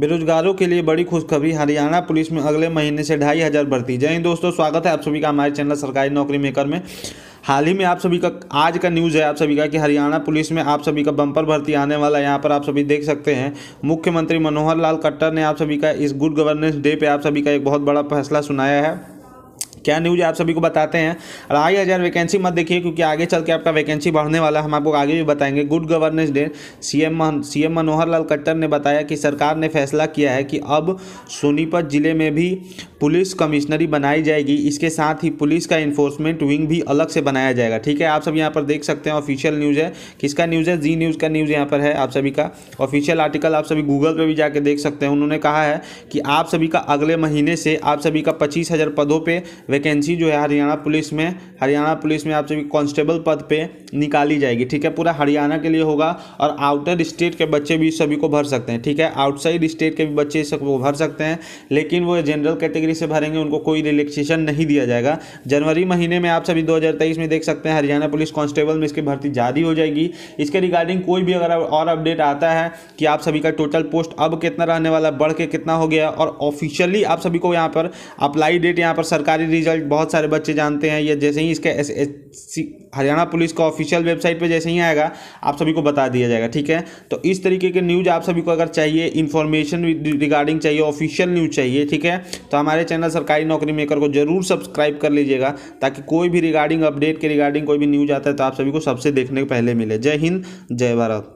बेरोजगारों के लिए बड़ी खुशखबरी हरियाणा पुलिस में अगले महीने से ढाई हज़ार भर्ती जय दोस्तों स्वागत है आप सभी का हमारे चैनल सरकारी नौकरी मेकर में हाल ही में आप सभी का आज का न्यूज़ है आप सभी का कि हरियाणा पुलिस में आप सभी का बम्पर भर्ती आने वाला है यहाँ पर आप सभी देख सकते हैं मुख्यमंत्री मनोहर लाल खट्टर ने आप सभी का इस गुड गवर्नेंस डे पर आप सभी का एक बहुत बड़ा फैसला सुनाया है क्या न्यूज आप सभी को बताते हैं अढ़ाई हज़ार वैकेंसी मत देखिए क्योंकि आगे चल के आपका वैकेंसी बढ़ने वाला हम आपको आगे भी बताएंगे good governance day CM CM Manohar Lal Khattar ने बताया कि सरकार ने फैसला किया है कि अब सोनीपत जिले में भी पुलिस कमिश्नरी बनाई जाएगी इसके साथ ही पुलिस का इन्फोर्समेंट विंग भी अलग से बनाया जाएगा ठीक है आप सब यहाँ पर देख सकते हैं ऑफिशियल न्यूज़ है किसका न्यूज़ है जी न्यूज़ का न्यूज़ यहाँ पर है आप सभी का ऑफिशियल आर्टिकल आप सभी गूगल पर भी जाके देख सकते हैं उन्होंने कहा है कि आप सभी का अगले महीने से आप सभी का पच्चीस हज़ार पदों पर वैकेंसी जो है हरियाणा पुलिस में हरियाणा पुलिस में आप सभी कॉन्स्टेबल पद पर निकाली जाएगी ठीक है पूरा हरियाणा के लिए होगा और आउटर स्टेट के बच्चे भी सभी को भर सकते हैं ठीक है आउटसाइड स्टेट के भी बच्चे सबको भर सकते हैं लेकिन वो जनरल कैटेगरी कैटेगरी से भरेंगे उनको कोई रिलैक्सेशन नहीं दिया जाएगा जनवरी महीने में आप सभी 2023 में देख सकते हैं हरियाणा पुलिस कांस्टेबल में इसकी भर्ती जारी हो जाएगी इसके रिगार्डिंग कोई भी अगर और अपडेट आता है कि आप सभी का टोटल पोस्ट अब कितना रहने वाला बढ़ के कितना हो गया और ऑफिशियली आप सभी को यहाँ पर अप्लाई डेट यहाँ पर सरकारी रिजल्ट बहुत सारे बच्चे जानते हैं या जैसे ही इसके एस हरियाणा पुलिस का ऑफिशियल वेबसाइट पर जैसे ही आएगा आप सभी को बता दिया जाएगा ठीक है तो इस तरीके के न्यूज़ आप सभी को अगर चाहिए इन्फॉर्मेशन रिगार्डिंग चाहिए ऑफिशियल न्यूज़ चाहिए ठीक है तो हमारे हमारे चैनल सरकारी नौकरी मेकर को जरूर सब्सक्राइब कर लीजिएगा ताकि कोई भी रिगार्डिंग अपडेट के रिगार्डिंग कोई भी न्यूज आता है तो आप सभी को सबसे देखने के पहले मिले जय हिंद जय भारत